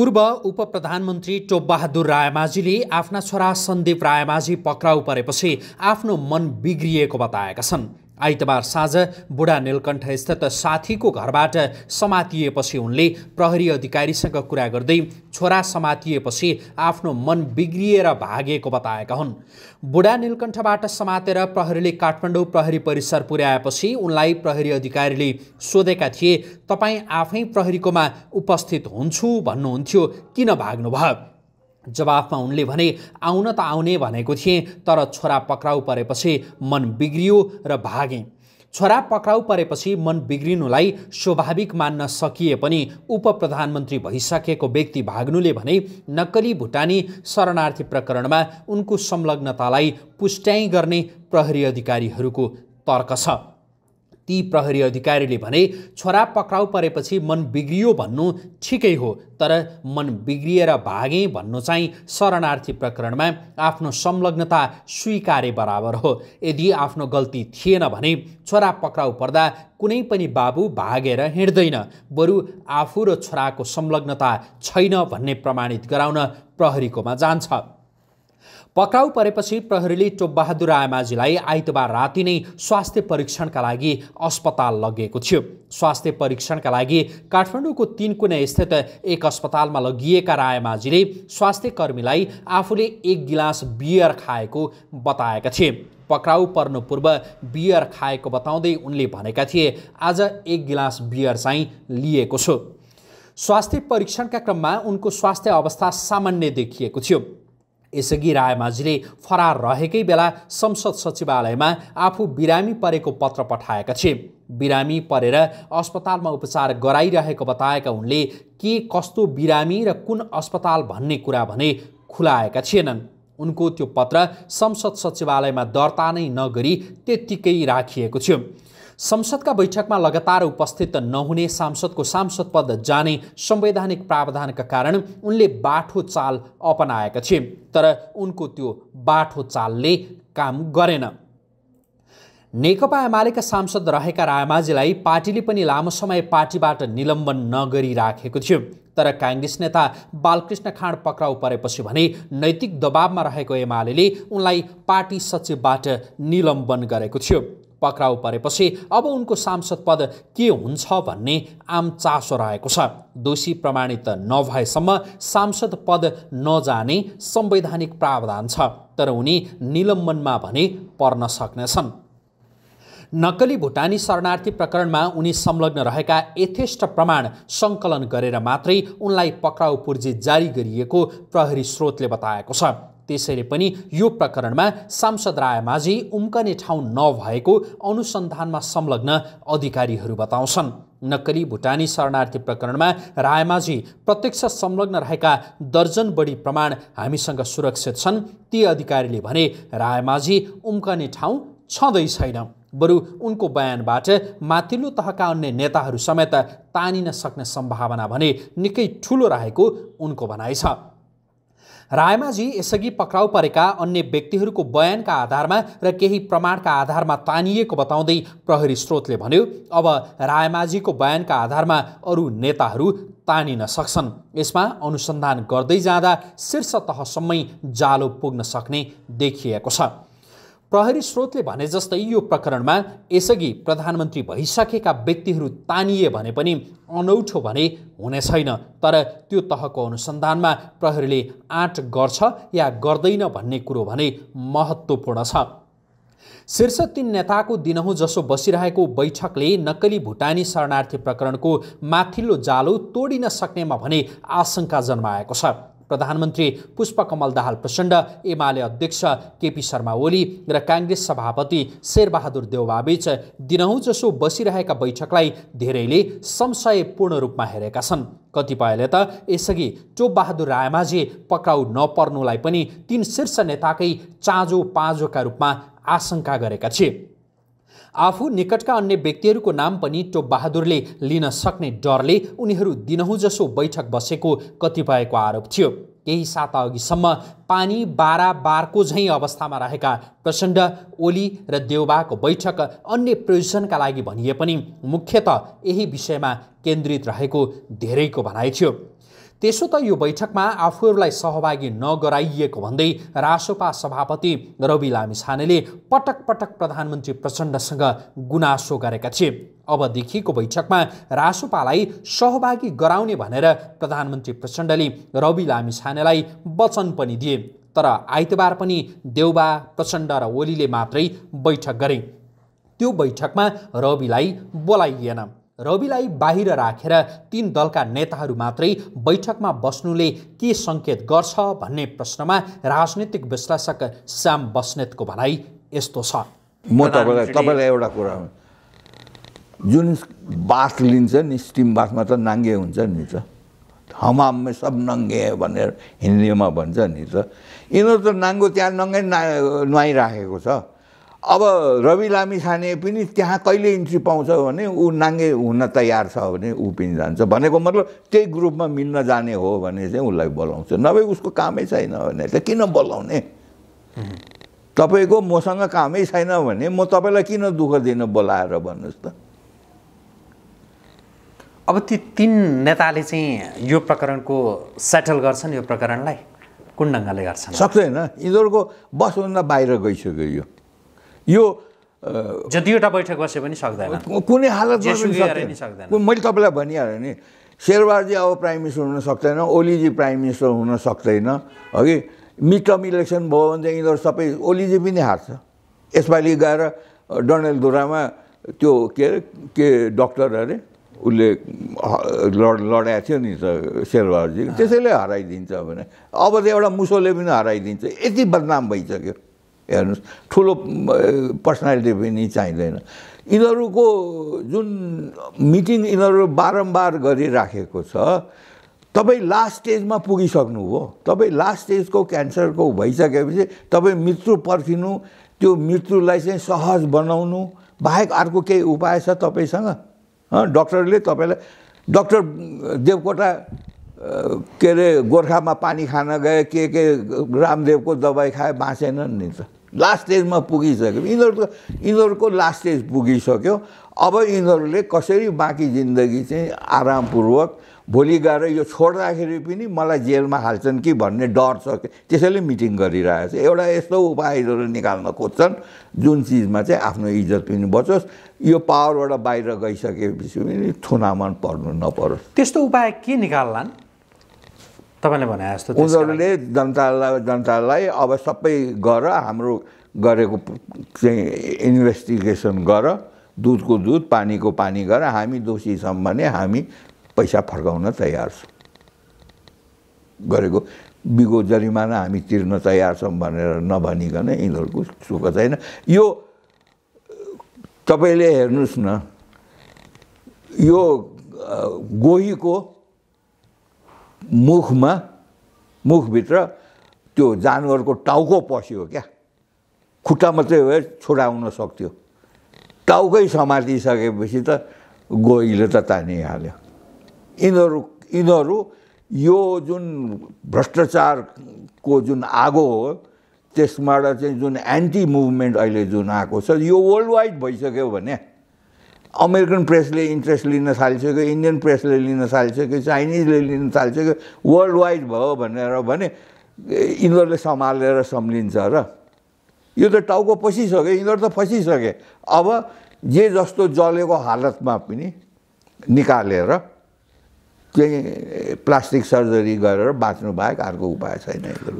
पूर्व उप प्रधानमन्त्री टोपबहादुर रायमाझीले आफ्ना छोरा सन्दीप रायमाझी पक्राउ परेपछि आफ्नो मन बिग्रिएको बताएका छन् आइतबार साँझ बुढा स्थित साथीको घरबाट समातिएपछि उनले प्रहरी अधिकारीसँग कुरा गर्दै छोरा समातिएपछि आफ्नो मन बिग्रिएर भागेको बताएका हुन् बुढा नीलकण्ठबाट समातेर प्रहरीले काठमाडौँ प्रहरी परिसर पुर्याएपछि उनलाई प्रहरी अधिकारीले सोधेका थिए तपाईँ आफै प्रहरीकोमा उपस्थित हुन्छु भन्नुहुन्थ्यो किन भाग्नुभयो जवाफमा उनले भने आउन त आउने भनेको थिएँ तर छोरा पक्राउ परेपछि मन बिग्रियो र भागेँ छोरा पक्राउ परेपछि मन बिग्रिनुलाई स्वाभाविक मान्न सकिए पनि उप प्रधानमन्त्री भइसकेको व्यक्ति भाग्नुले भने नक्कली भुटानी शरणार्थी प्रकरणमा उनको संलग्नतालाई पुष्ट्याइ गर्ने प्रहरी अधिकारीहरूको तर्क छ ती प्रहरी अधिकारीले भने छोरा पक्राउ परेपछि मन बिग्रियो भन्नु ठिकै हो तर मन बिग्रिएर भागेँ भन्नु चाहिँ शरणार्थी प्रकरणमा आफ्नो संलग्नता स्वीकारे बराबर हो यदि आफ्नो गल्ती थिएन भने छोरा पक्राउ पर्दा कुनै पनि बाबु भागेर हिँड्दैन बरु आफू र छोराको संलग्नता छैन भन्ने प्रमाणित गराउन प्रहरीकोमा जान्छ पक्राउ परेपछि प्रहरीले टोपबहादुर आयमाझीलाई आइतबार राति नै स्वास्थ्य परीक्षणका लागि अस्पताल लगिएको थियो स्वास्थ्य परीक्षणका लागि काठमाडौँको तिन कुनै स्थित एक अस्पतालमा लगिएका रायमाझीले स्वास्थ्य कर्मीलाई आफूले एक गिलास बियर खाएको बताएका थिए पक्राउ पर्नु पूर्व बियर खाएको बताउँदै उनले भनेका थिए आज एक गिलास बियर चाहिँ लिएको छु स्वास्थ्य परीक्षणका क्रममा उनको स्वास्थ्य अवस्था सामान्य देखिएको थियो यसअघि रायमाझीले फरार रहेकै बेला संसद सचिवालयमा आफू बिरामी परेको पत्र पठाएका थिए बिरामी परेर अस्पतालमा उपचार गराइरहेको बताएका उनले के कस्तो बिरामी र कुन अस्पताल भन्ने कुरा भने खुलाएका थिएनन् उनको त्यो पत्र संसद सचिवालयमा दर्ता नै नगरी त्यत्तिकै राखिएको थियो संसदका बैठकमा लगातार उपस्थित नहुने सांसदको सांसद पद जाने संवैधानिक प्रावधानका कारण उनले बाठो चाल अपनाएका थिए तर उनको त्यो बाठो चालले काम गरेन नेकपा एमालेका सांसद रहेका रायमाझीलाई पार्टीले पनि लामो समय पार्टीबाट निलम्बन नगरिराखेको थियो तर काङ्ग्रेस नेता बालकृष्ण खाँड पक्राउ परेपछि भने नैतिक दबावमा रहेको एमाले उनलाई पार्टी सचिवबाट निलम्बन गरेको थियो पक्राउ परेपछि अब उनको सांसद पद के हुन्छ भन्ने आम चासो रहेको छ दोषी प्रमाणित नभएसम्म सांसद पद नजाने संवैधानिक प्रावधान छ तर उनी निलम्बनमा भने पर्न सक्नेछन् नक्कली भुटानी शरणार्थी प्रकरणमा उनी संलग्न रहेका यथेष्ट प्रमाण सङ्कलन गरेर मात्रै उनलाई पक्राउ पूर्जी जारी गरिएको प्रहरी स्रोतले बताएको छ त्यसैले पनि यो प्रकरणमा सांसद रायमाझी उम्कने ठाउँ नभएको अनुसन्धानमा संलग्न अधिकारीहरू बताउँछन् नक्कली भुटानी शरणार्थी प्रकरणमा रायमाझी प्रत्यक्ष संलग्न रहेका दर्जन बढी प्रमाण हामीसँग सुरक्षित छन् ती अधिकारीले भने रायमाझी उम्कने ठाउँ छँदै छैन बरु उनको बयानबाट माथिल्लो तहका अन्य नेताहरू समेत तानिन सक्ने सम्भावना भने निकै ठुलो रहेको उनको भनाइ छ रायमाझी यसअघि पक्राउ परेका अन्य व्यक्तिहरूको बयानका आधारमा र केही प्रमाणका आधारमा तानिएको बताउँदै प्रहरी स्रोतले भन्यो अब रायमाझीको बयानका आधारमा अरू नेताहरू तानिन सक्छन् यसमा अनुसन्धान गर्दै जाँदा शीर्ष तहसम्मै जालो पुग्न सक्ने देखिएको छ प्रहरी स्रोतले भने जस्तै यो प्रकरणमा यसअघि प्रधानमन्त्री भइसकेका व्यक्तिहरू तानिए भने पनि अनौठो भने हुने छैन तर त्यो तहको अनुसन्धानमा प्रहरीले आँट गर्छ या गर्दैन भन्ने कुरो भने महत्त्वपूर्ण छ शीर्ष तीन नेताको दिनहुँ जसो बसिरहेको बैठकले नक्कली भुटानी शरणार्थी प्रकरणको माथिल्लो जालो तोडिन सक्नेमा भने आशंका जन्माएको छ प्रधानमन्त्री पुष्पकमल दाहाल प्रचण्ड एमाले अध्यक्ष केपी शर्मा ओली र काङ्ग्रेस सभापति शेरबहादुर दिनहुँ जसो बसिरहेका बैठकलाई धेरैले संशयपूर्ण रूपमा हेरेका छन् कतिपयले त यसअघि चोपबहादुर रायमाझी पक्राउ नपर्नुलाई पनि तीन शीर्ष नेताकै चाँजो पाँजोका रूपमा आशंका गरेका थिए आफू निकटका अन्य व्यक्तिहरूको नाम पनि टोप बहादुरले लिन सक्ने डरले उनीहरू दिनहुँ जसो बैठक बसेको कतिपयको आरोप थियो केही साता अघिसम्म पानी बारा बारको झैँ अवस्थामा रहेका प्रचण्ड ओली र देउबाको बैठक अन्य प्रयोजनका लागि भनिए पनि मुख्यत यही विषयमा केन्द्रित रहेको धेरैको भनाइ थियो त्यसो त यो बैठकमा आफूहरूलाई सहभागी नगराइएको भन्दै रासोपा सभापति रवि लामिछानेले पटक पटक प्रधानमन्त्री प्रचण्डसँग गुनासो गरेका थिए अबदेखिको बैठकमा रासोपालाई सहभागी गराउने भनेर प्रधानमन्त्री प्रचण्डले रवि लामिछानेलाई वचन पनि दिए तर आइतबार पनि देउबा प्रचण्ड र ओलीले मात्रै बैठक गरे त्यो बैठकमा रविलाई बोलाइएन रविलाई बाहिर राखेर तीन दलका नेताहरू मात्रै बैठकमा बस्नुले के सङ्केत गर्छ भन्ने प्रश्नमा राजनीतिक विश्लेषक श्याम बस्नेतको भनाइ यस्तो छ म तपाईँलाई तपाईँलाई एउटा कुरा जुन बास लिन्छ नि स्टिम बासमा त नाङ्गे हुन्छ नि त हमाममा सब नङ्गे भनेर हिन्दीमा भन्छ नि त यिनीहरू त नाङ्गो त्यहाँ नङ्गै नुहाइराखेको छ अब रवि लामिछाने पनि त्यहाँ कहिले इन्ट्री पाउँछ भने ऊ नाङ्गे हुन तयार छ भने ऊ पनि जान्छ भनेको मतलब त्यही ग्रुपमा मिल्न जाने हो भने चाहिँ उसलाई बोलाउँछ नभए उसको कामै छैन भने त किन बोलाउने तपाईँको मसँग कामै छैन भने म तपाईँलाई किन दुःख दिन बोलाएर भन्नुहोस् त अब ती तिन नेताले चाहिँ यो प्रकरणको सेटल गर्छन् यो प्रकरणलाई कुन ढङ्गले गर्छन् सक्दैन यिनीहरूको बसभन्दा बाहिर गइसक्यो यो यो जतिवटा बैठक बसे पनि सक्दैन कुनै हालत सक्दैन मैले तपाईँलाई भनिहालेँ नि शेरबारजी अब प्राइम मिनिस्टर हुन सक्दैन ओलीजी प्राइम मिनिस्टर हुन सक्दैन हगि मिड टर्म इलेक्सन भयो भने चाहिँ यिनीहरू सबै ओलीजी पनि हार्छ यसपालि गएर डनेलधुरामा त्यो के अरे के डक्टर अरे उसले लड लडाएको थियो नि त शेरबहादुरजी त्यसैले हराइदिन्छ भने अब त एउटा मुसोले पनि हराइदिन्छ यति बदनाम भइसक्यो हेर्नुहोस् ठुलो पर्सनालिटी पनि चाहिँदैन यिनीहरूको जुन मिटिङ यिनीहरू बारम्बार गरिराखेको छ तपाईँ लास्ट स्टेजमा पुगिसक्नु हो तपाईँ लास्ट स्टेजको क्यान्सरको भइसकेपछि तपाईँ मृत्यु पर्खिनु त्यो मृत्युलाई चाहिँ सहज बनाउनु बाहेक अर्को केही उपाय छ तपाईँसँग डक्टरले तपाईँलाई डक्टर देवकोटा के अरे गोर्खामा पानी खान गए के के रामदेवको दबाई खाए बाँचेनन् नि त लास्ट स्टेजमा पुगिसक्यो यिनीहरूको यिनीहरूको लास्ट स्टेज पुगिसक्यो अब यिनीहरूले कसरी बाँकी जिन्दगी चाहिँ आरामपूर्वक भोलि गएर यो छोड्दाखेरि पनि मलाई जेलमा हाल्छन् कि भन्ने डर छ त्यसैले मिटिङ गरिरहेको छ एउटा यस्तो उपायहरू निकाल्न खोज्छन् जुन चिजमा चाहिँ आफ्नो इज्जत पनि बचोस् यो पावरबाट बाहिर गइसकेपछि पनि थुनामन पर्नु नपरोस् त्यस्तो उपाय के निकाल्लान् तपाईँले भने जस्तो उनीहरूले जनतालाई जनतालाई अब सबै गर हाम्रो गरेको चाहिँ इन्भेस्टिगेसन गर दुधको दुध पानीको पानी गर हामी दोषी छौँ भने हामी पैसा फर्काउन तयार छौँ गरेको बिगो जरिमाना हामी तिर्न तयार छौँ भनेर नभनिकन यिनीहरूको सुख छैन यो तपाईँले हेर्नुहोस् न यो गोहीको मुखमा मुखभित्र त्यो जानवरको टाउको पस्यो क्या खुट्टा मात्रै भए छोडाउन सक्थ्यो टाउकै समातिसकेपछि त गोहीले त तानिहाल्यो यिनीहरू यिनीहरू यो जुन भ्रष्टाचारको जुन आगो हो त्यसबाट चाहिँ जुन एन्टी मुभमेन्ट अहिले जुन आएको छ यो वर्ल्ड वाइड भइसक्यो भने अमेरिकन प्रेसले इन्ट्रेस्ट लिन थालिसक्यो इन्डियन प्रेसले लिन थालिसक्यो चाइनिजले लिन थालिसक्यो वर्ल्ड वाइड भयो भनेर भने यिनीहरूले सम्हालेर सम्लिन्छ र यो त टाउको पसिसक्यो यिनीहरू त फसिसके अब जे जस्तो जलेको हालतमा पनि निकालेर चाहिँ प्लास्टिक सर्जरी गरेर बाँच्नु बाहेक अर्को उपाय छैन यिनीहरू